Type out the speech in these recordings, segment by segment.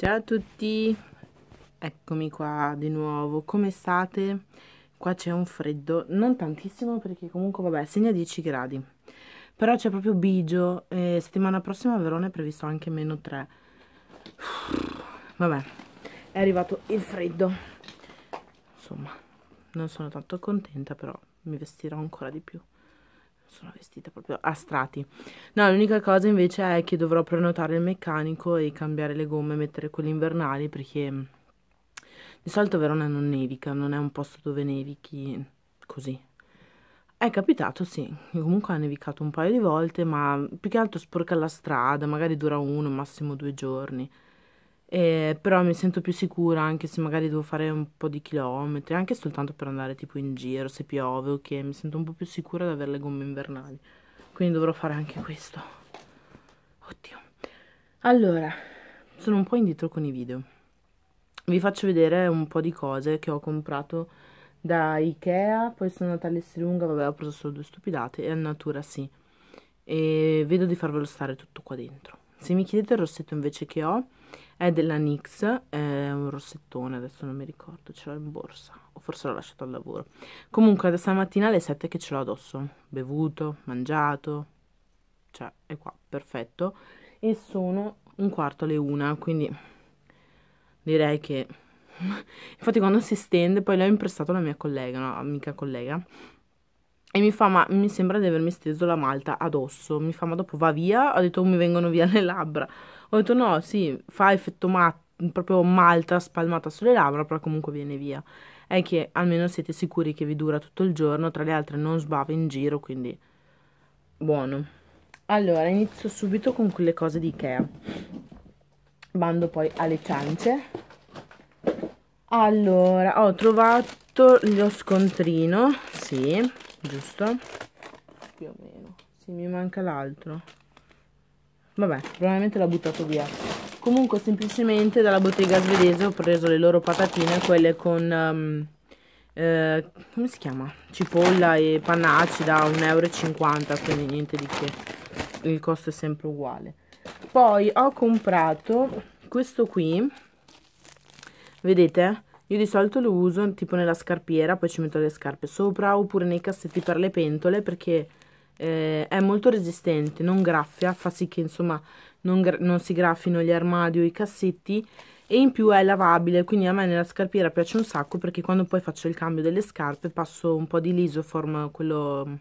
Ciao a tutti, eccomi qua di nuovo, come state? Qua c'è un freddo, non tantissimo perché comunque vabbè segna 10 gradi, però c'è proprio bigio e settimana prossima a Verona è previsto anche meno 3. Vabbè, è arrivato il freddo, insomma non sono tanto contenta però mi vestirò ancora di più sono vestita proprio a strati. No, l'unica cosa invece è che dovrò prenotare il meccanico e cambiare le gomme, e mettere quelle invernali perché mm, di solito Verona non nevica, non è un posto dove nevichi così. È capitato, sì, comunque ha nevicato un paio di volte, ma più che altro sporca la strada, magari dura uno, massimo due giorni. Eh, però mi sento più sicura anche se magari devo fare un po' di chilometri, anche soltanto per andare tipo in giro, se piove o okay, che mi sento un po' più sicura di avere le gomme invernali. Quindi dovrò fare anche questo. Oddio. Allora, sono un po' indietro con i video. Vi faccio vedere un po' di cose che ho comprato da Ikea, poi sono andata all'Esselunga, vabbè ho preso solo due stupidate, e a Natura sì. E vedo di farvelo stare tutto qua dentro. Se mi chiedete il rossetto invece che ho, è della NYX, è un rossettone, adesso non mi ricordo, ce l'ho in borsa, o forse l'ho lasciato al lavoro. Comunque da stamattina alle 7 che ce l'ho addosso, bevuto, mangiato, cioè è qua, perfetto. E sono un quarto alle una, quindi direi che... Infatti quando si stende, poi l'ho imprestato alla mia collega, una amica collega, e mi fa ma mi sembra di avermi steso la malta addosso mi fa ma dopo va via ho detto mi vengono via le labbra ho detto no, sì, fa effetto mat- proprio malta spalmata sulle labbra, però comunque viene via. È che almeno siete sicuri che vi dura tutto il giorno, tra le altre non sbava in giro, quindi buono. Allora, inizio subito con quelle cose di Ikea. Bando poi alle ciance. Allora, ho trovato lo scontrino, sì, giusto? Più o meno. Sì, mi manca l'altro vabbè probabilmente l'ha buttato via comunque semplicemente dalla bottega svedese ho preso le loro patatine quelle con um, eh, come si chiama? cipolla e panna acida 1,50 euro quindi niente di che il costo è sempre uguale poi ho comprato questo qui vedete? Io di solito lo uso tipo nella scarpiera, poi ci metto le scarpe sopra oppure nei cassetti per le pentole perché eh, è molto resistente, non graffia, fa sì che insomma non, non si graffino gli armadi o i cassetti e in più è lavabile, quindi a me nella scarpiera piace un sacco perché quando poi faccio il cambio delle scarpe passo un po' di lisoform, quello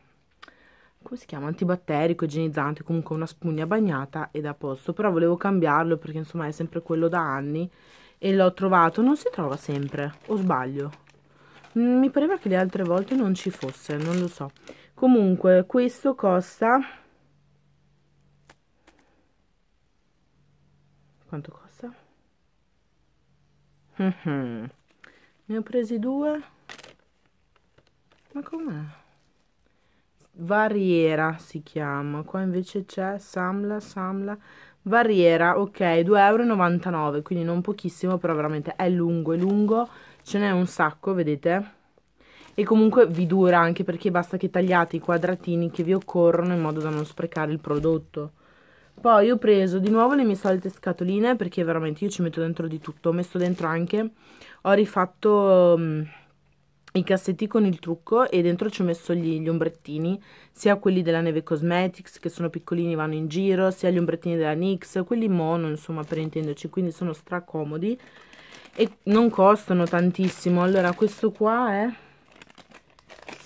come si chiama? Antibatterico, igienizzante, comunque una spugna bagnata ed a posto. Però volevo cambiarlo perché insomma è sempre quello da anni e l'ho trovato. Non si trova sempre, o sbaglio? Mm, mi pareva che le altre volte non ci fosse, non lo so comunque questo costa quanto costa? Mhm. ne ho presi due ma com'è? Variera si chiama qua invece c'è Samla Samla Variera ok 2,99 euro quindi non pochissimo però veramente è lungo è lungo ce n'è un sacco vedete e comunque vi dura anche perché basta che tagliate i quadratini che vi occorrono in modo da non sprecare il prodotto. Poi ho preso di nuovo le mie solite scatoline perché veramente io ci metto dentro di tutto, ho messo dentro anche, ho rifatto um, i cassetti con il trucco e dentro ci ho messo gli, gli, ombrettini, sia quelli della Neve Cosmetics che sono piccolini vanno in giro, sia gli ombrettini della NYX, quelli mono insomma per intenderci, quindi sono stracomodi e non costano tantissimo. Allora questo qua è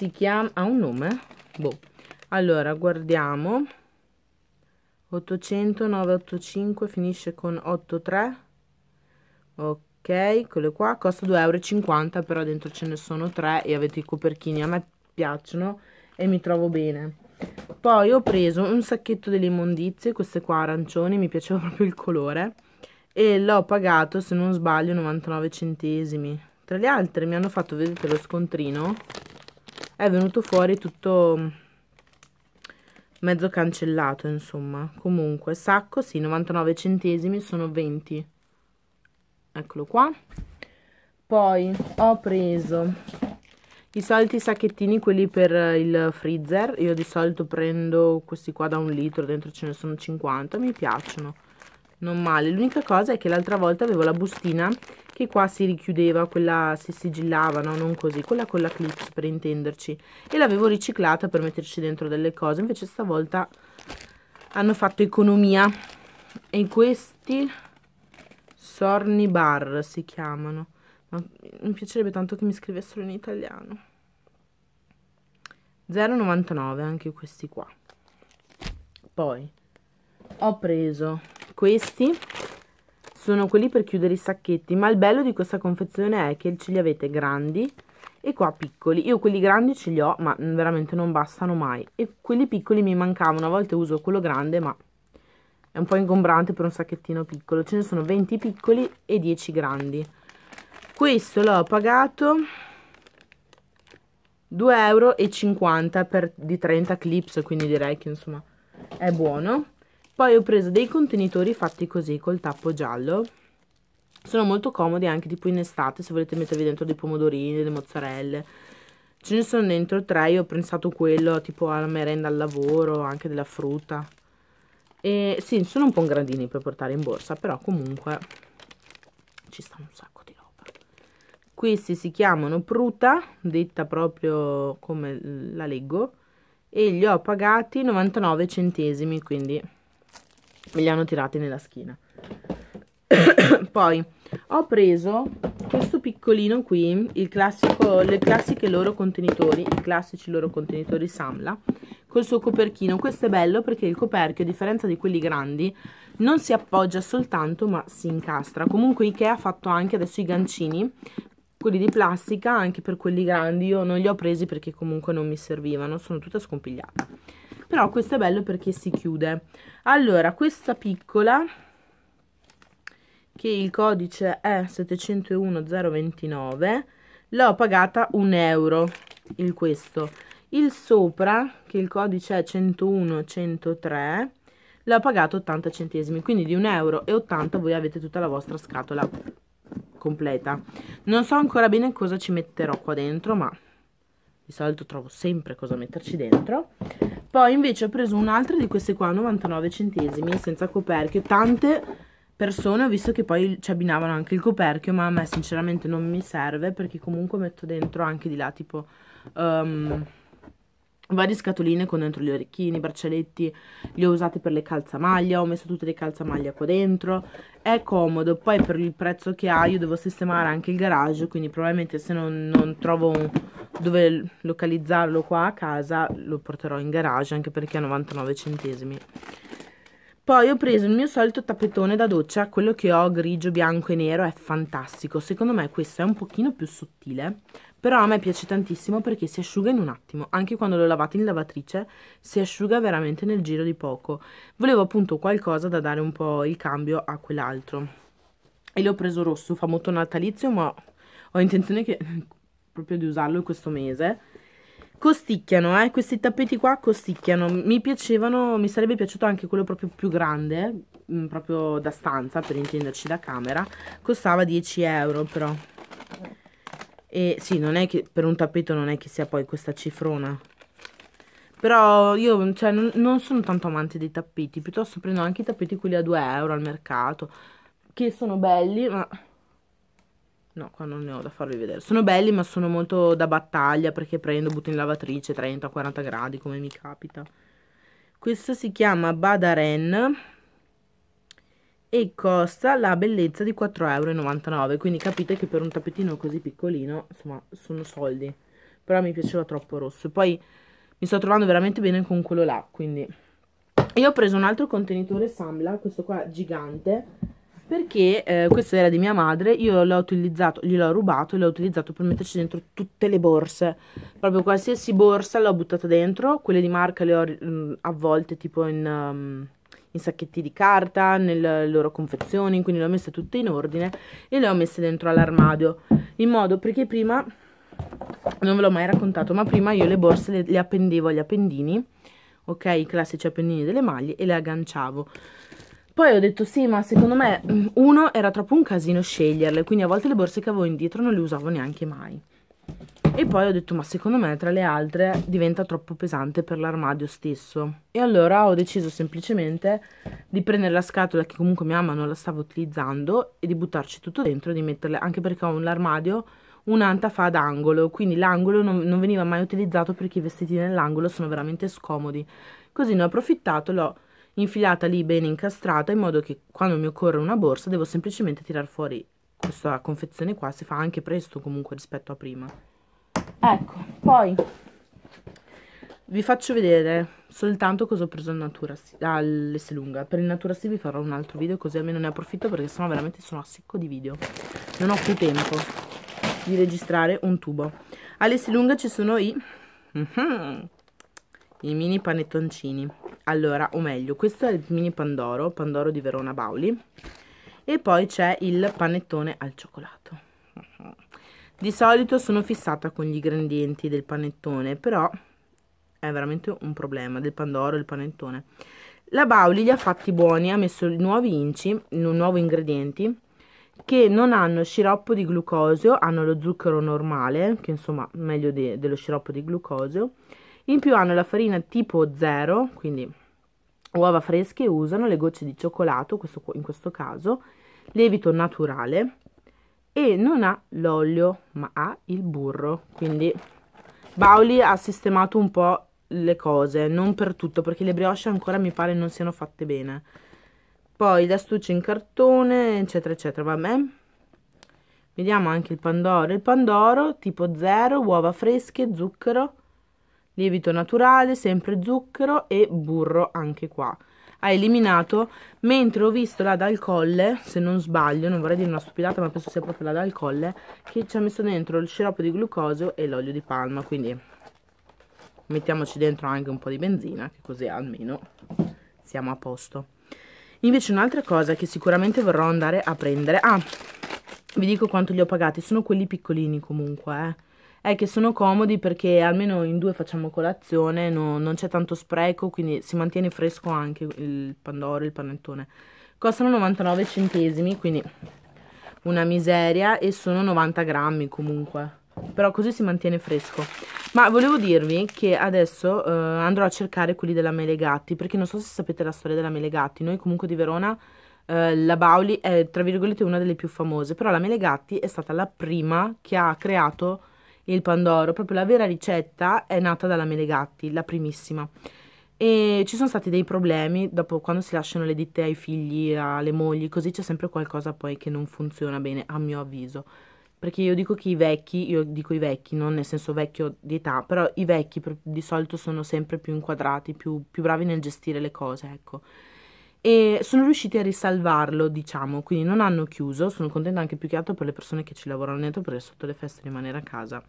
si chiama ha un nome? boh allora guardiamo 800 985 finisce con 83 ok quelle qua costa 2,50 euro però dentro ce ne sono 3 e avete i coperchini a me piacciono e mi trovo bene poi ho preso un sacchetto delle immondizie queste qua arancioni mi piaceva proprio il colore e l'ho pagato se non sbaglio 99 centesimi tra le altre mi hanno fatto vedete lo scontrino è venuto fuori tutto mezzo cancellato insomma comunque sacco sì 99 centesimi sono 20 eccolo qua poi ho preso i soliti sacchettini quelli per il freezer io di solito prendo questi qua da un litro dentro ce ne sono 50 mi piacciono non male l'unica cosa è che l'altra volta avevo la bustina che qua si richiudeva, quella si sigillava, no? Non così, quella con la clips per intenderci. E l'avevo riciclata per metterci dentro delle cose, invece stavolta hanno fatto economia. E questi Sorni Bar si chiamano. Ma mi piacerebbe tanto che mi scrivessero in italiano. 0,99 anche questi qua. Poi ho preso questi sono quelli per chiudere i sacchetti ma il bello di questa confezione è che ce li avete grandi e qua piccoli io quelli grandi ce li ho ma veramente non bastano mai e quelli piccoli mi mancavano a volte uso quello grande ma è un po' ingombrante per un sacchettino piccolo ce ne sono 20 piccoli e 10 grandi questo l'ho pagato 2,50 euro per, di 30 clips quindi direi che insomma è buono poi ho preso dei contenitori fatti così col tappo giallo sono molto comodi anche tipo in estate se volete mettervi dentro dei pomodorini, delle mozzarelle ce ne sono dentro tre, io ho pensato quello tipo alla merenda al lavoro, anche della frutta e sì, sono un po' grandini per portare in borsa, però comunque ci stanno un sacco di roba questi si chiamano Pruta, detta proprio come la leggo e li ho pagati 99 centesimi, quindi me li hanno tirati nella schiena poi ho preso questo piccolino qui il classico, le classiche loro contenitori i classici loro contenitori Samla col suo coperchino questo è bello perché il coperchio a differenza di quelli grandi non si appoggia soltanto ma si incastra comunque Ikea ha fatto anche adesso i gancini quelli di plastica anche per quelli grandi io non li ho presi perché comunque non mi servivano sono tutta scompigliata però questo è bello perché si chiude allora questa piccola che il codice è 701029 l'ho pagata un euro il questo il sopra che il codice è 101 103 l'ho pagato 80 centesimi quindi di 1,80 euro e 80 voi avete tutta la vostra scatola completa non so ancora bene cosa ci metterò qua dentro ma di solito trovo sempre cosa metterci dentro poi invece ho preso un'altra di queste qua 99 centesimi senza coperchio tante persone ho visto che poi ci abbinavano anche il coperchio ma a me sinceramente non mi serve perché comunque metto dentro anche di là tipo um, varie scatoline con dentro gli orecchini, i braccialetti, li ho usati per le calzamaglia, ho messo tutte le calzamaglia qua dentro, è comodo, poi per il prezzo che ha io devo sistemare anche il garage, quindi probabilmente se non, non trovo un, dove localizzarlo qua a casa lo porterò in garage, anche perché a 99 centesimi. Poi ho preso il mio solito tappetone da doccia, quello che ho grigio, bianco e nero, è fantastico. Secondo me questo è un pochino più sottile, però a me piace tantissimo perché si asciuga in un attimo. Anche quando l'ho lavate in lavatrice si asciuga veramente nel giro di poco. Volevo appunto qualcosa da dare un po' il cambio a quell'altro. E l'ho preso rosso, famoso natalizio, ma ho intenzione che, proprio di usarlo questo mese Costicchiano, eh, questi tappeti qua costicchiano, mi piacevano, mi sarebbe piaciuto anche quello proprio più grande, mm, proprio da stanza, per intenderci da camera, costava 10 euro però. E sì, non è che per un tappeto non è che sia poi questa cifrona. Però io cioè, non sono tanto amante dei tappeti, piuttosto prendo anche i tappeti quelli a 2 euro al mercato, che sono belli, ma No, qua non ne ho da farvi vedere. Sono belli, ma sono molto da battaglia perché prendo, butto in lavatrice 30-40 gradi come mi capita. Questo si chiama Badaren e costa la bellezza di 4,99 euro. Quindi capite che per un tappetino così piccolino, insomma, sono soldi. Però mi piaceva troppo rosso. E poi mi sto trovando veramente bene con quello là, quindi... Io ho preso un altro contenitore Sambla, questo qua gigante, perché eh, questo era di mia madre, io l'ho utilizzato, gliel'ho rubato e l'ho utilizzato per metterci dentro tutte le borse, proprio qualsiasi borsa l'ho buttata dentro, quelle di marca le ho mh, mm, avvolte tipo in, um, in, sacchetti di carta, nelle loro confezioni, quindi le ho messe tutte in ordine e le ho messe dentro all'armadio, in modo perché prima, non ve l'ho mai raccontato, ma prima io le borse le, le appendevo agli appendini, ok, i classici appendini delle maglie e le agganciavo poi ho detto sì, ma secondo me mm, uno era troppo un casino sceglierle, quindi a volte le borse che avevo indietro non le usavo neanche mai. E poi ho detto ma secondo me tra le altre diventa troppo pesante per l'armadio stesso. E allora ho deciso semplicemente di prendere la scatola che comunque mia mamma non la stava utilizzando e di buttarci tutto dentro e di metterle, anche perché ho l'armadio un'anta fa ad angolo, quindi l'angolo non, non, veniva mai utilizzato perché i vestiti nell'angolo sono veramente scomodi. Così ne ho approfittato, l'ho infilata lì bene incastrata in modo che quando mi occorre una borsa devo semplicemente tirar fuori questa confezione qua, si fa anche presto comunque rispetto a prima. Ecco, poi vi faccio vedere soltanto cosa ho preso al Natura all'S Per il Natura sì vi farò un altro video così almeno ne approfitto perché sennò veramente sono a secco di video. Non ho più tempo di registrare un tubo. All'S ci sono i... Mhm, I mini panettoncini allora o meglio questo è il mini pandoro pandoro di Verona Bauli e poi c'è il panettone al cioccolato di solito sono fissata con gli ingredienti del panettone però è veramente un problema del pandoro il panettone la Bauli li ha fatti buoni ha messo nuovi inci nuovi ingredienti che non hanno sciroppo di glucosio hanno lo zucchero normale che insomma meglio de dello sciroppo di glucosio in più hanno la farina tipo 0, quindi uova fresche, usano le gocce di cioccolato, questo, in questo caso, lievito naturale e non ha l'olio, ma ha il burro. Quindi Bauli ha sistemato un po' le cose, non per tutto, perché le brioche ancora mi pare non siano fatte bene. Poi l'astuccia in cartone, eccetera, eccetera, vabbè. Vediamo anche il pandoro. Il pandoro tipo 0, uova fresche, zucchero, lievito naturale, sempre zucchero e burro anche qua ha eliminato mentre ho visto la dal colle se non sbaglio non vorrei dire una stupidata ma penso sia proprio la dal colle che ci ha messo dentro il sciroppo di glucosio e l'olio di palma quindi mettiamoci dentro anche un po' di benzina che così almeno siamo a posto invece un'altra cosa che sicuramente vorrò andare a prendere ah vi dico quanto li ho pagati sono quelli piccolini comunque eh è che sono comodi perché almeno in due facciamo colazione, no, non c'è tanto spreco, quindi si mantiene fresco anche il pandoro, il panettone. Costano 99 centesimi, quindi una miseria e sono 90 grammi comunque. Però così si mantiene fresco. Ma volevo dirvi che adesso eh, andrò a cercare quelli della Mele Gatti, perché non so se sapete la storia della Mele Gatti. Noi comunque di Verona eh, la Bauli è tra virgolette una delle più famose, però la Mele Gatti è stata la prima che ha creato il pandoro, proprio la vera ricetta è nata dalla Melegatti, la primissima. E ci sono stati dei problemi dopo quando si lasciano le ditte ai figli, alle mogli, così c'è sempre qualcosa poi che non funziona bene, a mio avviso. Perché io dico che i vecchi, io dico i vecchi, non nel senso vecchio di età, però i vecchi di solito sono sempre più inquadrati, più, più bravi nel gestire le cose, ecco e sono riusciti a risalvarlo, diciamo, quindi non hanno chiuso, sono contenta anche più che altro per le persone che ci lavorano dentro perché sotto le feste rimanere a casa.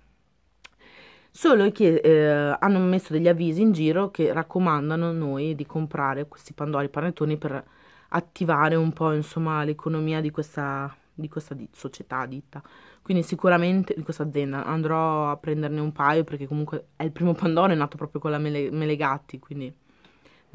Solo che eh, hanno messo degli avvisi in giro che raccomandano noi di comprare questi pandori panettoni per attivare un po' insomma l'economia di questa, di questa di società, ditta. Quindi sicuramente di questa azienda andrò a prenderne un paio perché comunque è il primo pandoro, è nato proprio con la Mele, Melegatti, quindi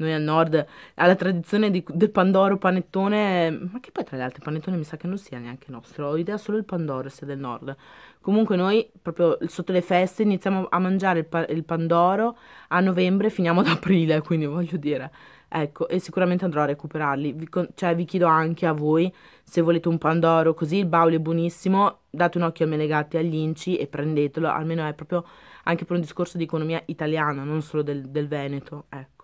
noi al nord, alla tradizione di, del pandoro, panettone, ma che poi tra le altre panettone mi sa che non sia neanche nostro, ho idea solo il pandoro sia del nord. Comunque noi proprio sotto le feste iniziamo a mangiare il, il pandoro a novembre, finiamo ad aprile, quindi voglio dire... Ecco, e sicuramente andrò a recuperarli. Vi, cioè, vi chiedo anche a voi se volete un pandoro, così il baule è buonissimo. Date un occhio al Melegatti, agli inci e prendetelo. Almeno è proprio anche per un discorso di economia italiana, non solo del, del Veneto. ecco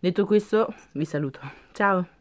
detto questo vi saluto ciao